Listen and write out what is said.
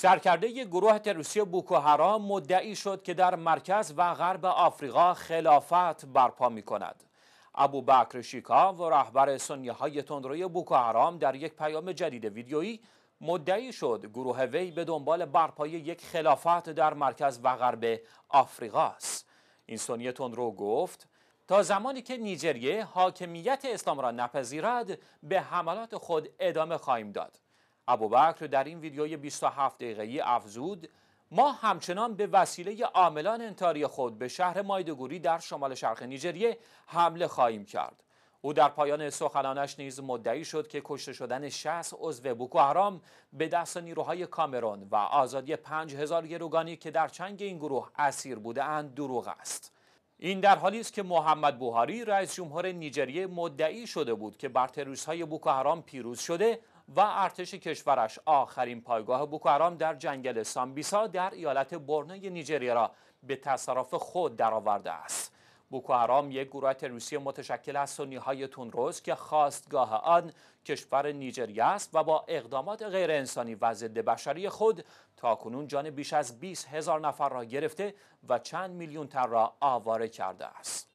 سرکرده گروه تروریستی بوکو مدعی شد که در مرکز و غرب آفریقا خلافت برپا می کند. ابو بکر شیکا و رهبر سنیه های تندروی بوکو در یک پیام جدید ویدیویی مدعی شد گروه وی به دنبال برپای یک خلافت در مرکز و غرب آفریقا است. این سنیه تندرو گفت تا زمانی که نیجریه حاکمیت اسلام را نپذیرد به حملات خود ادامه خواهیم داد. ابوبکر در این ویدیوی 27 دقیقه‌ای افزود ما همچنان به وسیله عاملان انتاری خود به شهر مایدگوری در شمال شرق نیجریه حمله خواهیم کرد او در پایان سخنانش نیز مدعی شد که کشته شدن 60 عضو بوکو به دست نیروهای کامرون و آزادی 5000 گروگانی که در چنگ این گروه اسیر بودهاند دروغ است این در حالی است که محمد بوهاری رئیس جمهور نیجریه مدعی شده بود که بر تروریست‌های بوکو حرام پیروز شده و ارتش کشورش آخرین پایگاه بوکوهرام در جنگل سامبیسا در ایالت برنه نیجریه را به تصرف خود درآورده است بوکوهرام یک گروه تروریستی متشکل از سنیهای تونروز که خواستگاه آن کشور نیجریه است و با اقدامات غیر انسانی و ضد بشری خود تاکنون جان بیش از 20 هزار نفر را گرفته و چند میلیون تر را آواره کرده است